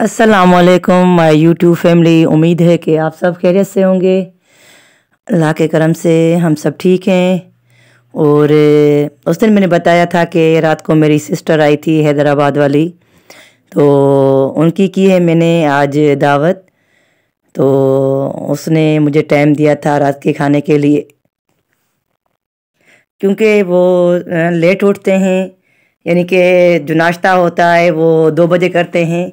असलकम माई YouTube family उम्मीद है कि आप सब खैरियत से होंगे अल्लाह के करम से हम सब ठीक हैं और उस दिन मैंने बताया था कि रात को मेरी सिस्टर आई थी हैदराबाद वाली तो उनकी की है मैंने आज दावत तो उसने मुझे टाइम दिया था रात के खाने के लिए क्योंकि वो लेट उठते हैं यानी कि जो नाश्ता होता है वो दो बजे करते हैं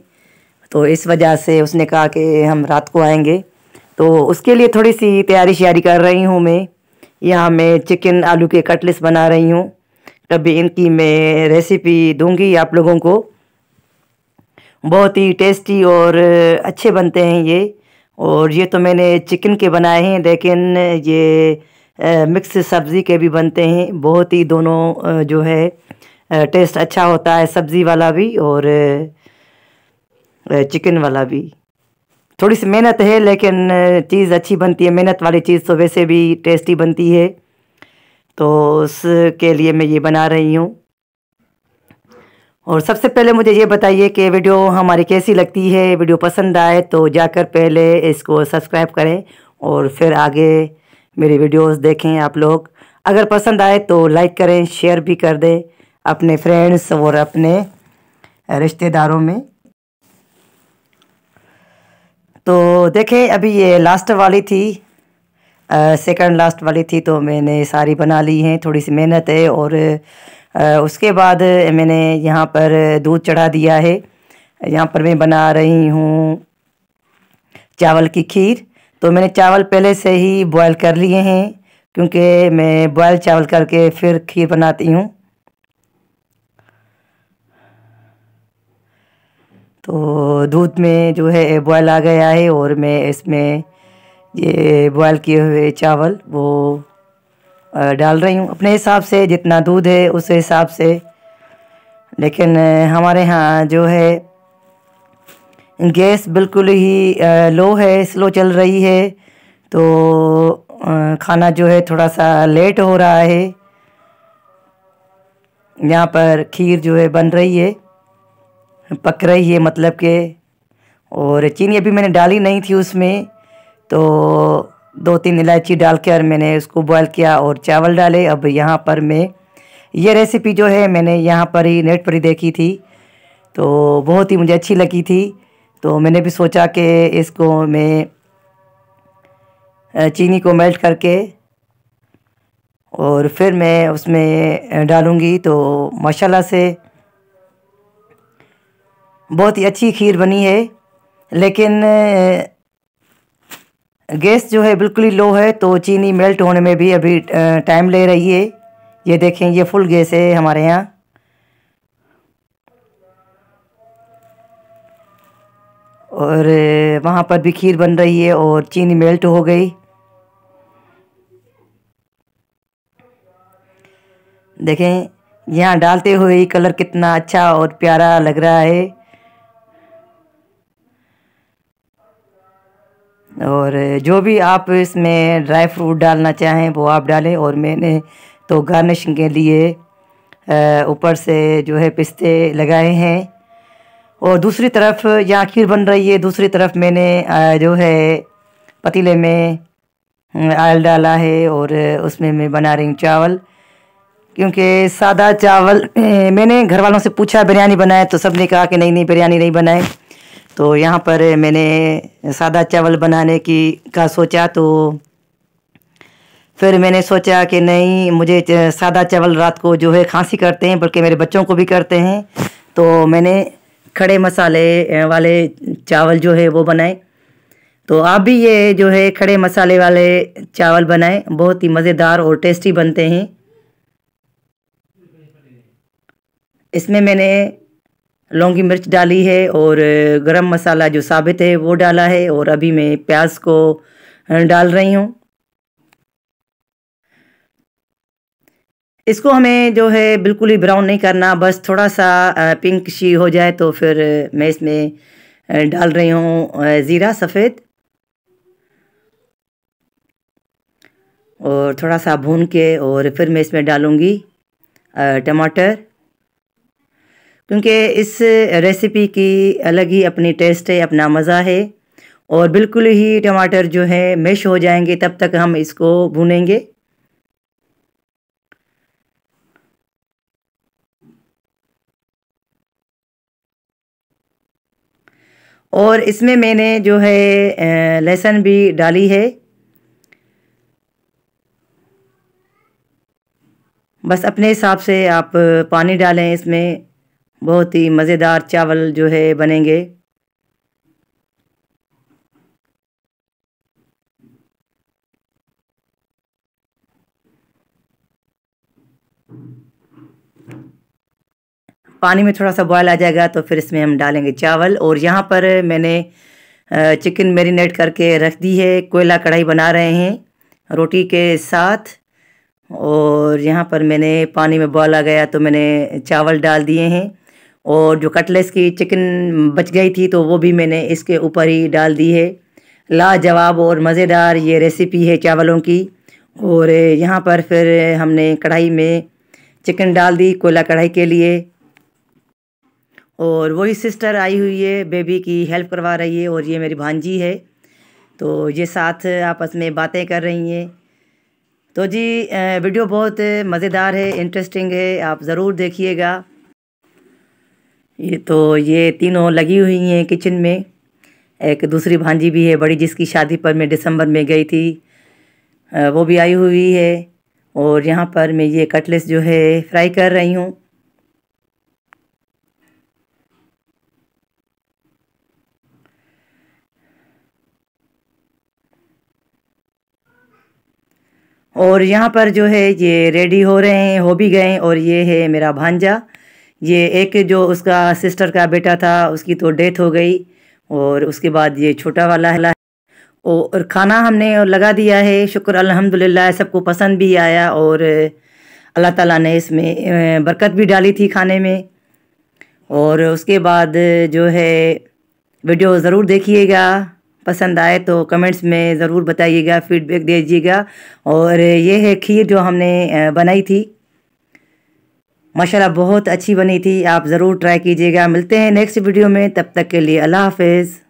तो इस वजह से उसने कहा कि हम रात को आएंगे तो उसके लिए थोड़ी सी तैयारी श्यारी कर रही हूँ मैं यहाँ मैं चिकन आलू के कटलेस बना रही हूँ कभी इनकी मैं रेसिपी दूंगी आप लोगों को बहुत ही टेस्टी और अच्छे बनते हैं ये और ये तो मैंने चिकन के बनाए हैं लेकिन ये मिक्स सब्ज़ी के भी बनते हैं बहुत ही दोनों जो है टेस्ट अच्छा होता है सब्ज़ी वाला भी और चिकन वाला भी थोड़ी सी मेहनत है लेकिन चीज़ अच्छी बनती है मेहनत वाली चीज़ तो वैसे भी टेस्टी बनती है तो उसके लिए मैं ये बना रही हूँ और सबसे पहले मुझे ये बताइए कि वीडियो हमारी कैसी लगती है वीडियो पसंद आए तो जाकर पहले इसको सब्सक्राइब करें और फिर आगे मेरी वीडियोस देखें आप लोग अगर पसंद आए तो लाइक करें शेयर भी कर दें अपने फ्रेंड्स और अपने रिश्तेदारों में तो देखें अभी ये लास्ट वाली थी सेकंड लास्ट वाली थी तो मैंने सारी बना ली हैं थोड़ी सी मेहनत है और आ, उसके बाद मैंने यहाँ पर दूध चढ़ा दिया है यहाँ पर मैं बना रही हूँ चावल की खीर तो मैंने चावल पहले से ही बॉयल कर लिए हैं क्योंकि मैं बॉयल चावल करके फिर खीर बनाती हूँ तो दूध में जो है बॉयल आ गया है और मैं इसमें ये बॉयल किए हुए चावल वो डाल रही हूँ अपने हिसाब से जितना दूध है उस हिसाब से लेकिन हमारे यहाँ जो है गैस बिल्कुल ही लो है स्लो चल रही है तो खाना जो है थोड़ा सा लेट हो रहा है यहाँ पर खीर जो है बन रही है पक रही है मतलब के और चीनी अभी मैंने डाली नहीं थी उसमें तो दो तीन इलायची डाल के और मैंने उसको बॉयल किया और चावल डाले अब यहाँ पर मैं ये रेसिपी जो है मैंने यहाँ पर ही नेट पर ही देखी थी तो बहुत ही मुझे अच्छी लगी थी तो मैंने भी सोचा कि इसको मैं चीनी को मेल्ट करके और फिर मैं उसमें डालूँगी तो माशाल्लाह से बहुत ही अच्छी खीर बनी है लेकिन गैस जो है बिल्कुल ही लो है तो चीनी मेल्ट होने में भी अभी टाइम ले रही है ये देखें ये फुल गैस है हमारे यहाँ और वहाँ पर भी खीर बन रही है और चीनी मेल्ट हो गई देखें यहाँ डालते हुए कलर कितना अच्छा और प्यारा लग रहा है और जो भी आप इसमें ड्राई फ्रूट डालना चाहें वो आप डालें और मैंने तो गार्निशिंग के लिए ऊपर से जो है पिस्ते लगाए हैं और दूसरी तरफ यहाँ खीर बन रही है दूसरी तरफ मैंने जो है पतीले में आयल डाला है और उसमें मैं बना रही हूँ चावल क्योंकि सादा चावल मैंने घर वालों से पूछा बिरयानी बनाए तो सब ने कहा कि नहीं नहीं बिरयानी नहीं बनाए तो यहाँ पर मैंने सादा चावल बनाने की का सोचा तो फिर मैंने सोचा कि नहीं मुझे सादा चावल रात को जो है खांसी करते हैं बल्कि मेरे बच्चों को भी करते हैं तो मैंने खड़े मसाले वाले चावल जो है वो बनाए तो आप भी ये जो है खड़े मसाले वाले चावल बनाएं बहुत ही मज़ेदार और टेस्टी बनते हैं इसमें मैंने लौंगी मिर्च डाली है और गरम मसाला जो साबित है वो डाला है और अभी मैं प्याज को डाल रही हूँ इसको हमें जो है बिल्कुल ही ब्राउन नहीं करना बस थोड़ा सा पिंक शी हो जाए तो फिर मैं इसमें डाल रही हूँ ज़ीरा सफ़ेद और थोड़ा सा भून के और फिर मैं इसमें डालूँगी टमाटर क्योंकि इस रेसिपी की अलग ही अपनी टेस्ट है अपना मज़ा है और बिल्कुल ही टमाटर जो है मैश हो जाएंगे तब तक हम इसको भूनेंगे और इसमें मैंने जो है लहसुन भी डाली है बस अपने हिसाब से आप पानी डालें इसमें बहुत ही मज़ेदार चावल जो है बनेंगे पानी में थोड़ा सा बॉयल आ जाएगा तो फिर इसमें हम डालेंगे चावल और यहाँ पर मैंने चिकन मेरीनेट करके रख दी है कोयला कढ़ाई बना रहे हैं रोटी के साथ और यहाँ पर मैंने पानी में बॉयल आ गया तो मैंने चावल डाल दिए हैं और जो कटलेस की चिकन बच गई थी तो वो भी मैंने इसके ऊपर ही डाल दी है लाजवाब और मज़ेदार ये रेसिपी है चावलों की और यहाँ पर फिर हमने कढ़ाई में चिकन डाल दी कोयला कढ़ाई के लिए और वही सिस्टर आई हुई है बेबी की हेल्प करवा रही है और ये मेरी भांजी है तो ये साथ आपस में बातें कर रही हैं तो जी वीडियो बहुत मज़ेदार है इंटरेस्टिंग है आप ज़रूर देखिएगा ये तो ये तीनों लगी हुई हैं किचन में एक दूसरी भांजी भी है बड़ी जिसकी शादी पर मैं दिसंबर में गई थी वो भी आई हुई है और यहाँ पर मैं ये कटलेस जो है फ्राई कर रही हूँ और यहाँ पर जो है ये रेडी हो रहे हैं हो भी गए और ये है मेरा भांजा ये एक जो उसका सिस्टर का बेटा था उसकी तो डेथ हो गई और उसके बाद ये छोटा वाला है और खाना हमने लगा दिया है शुक्र अल्हम्दुलिल्लाह सबको पसंद भी आया और अल्लाह ताला ने इसमें बरकत भी डाली थी खाने में और उसके बाद जो है वीडियो ज़रूर देखिएगा पसंद आए तो कमेंट्स में ज़रूर बताइएगा फीडबैक दीजिएगा और ये है खीर जो हमने बनाई थी माशाल्लाह बहुत अच्छी बनी थी आप ज़रूर ट्राई कीजिएगा मिलते हैं नेक्स्ट वीडियो में तब तक के लिए अल्लाह हाफिज़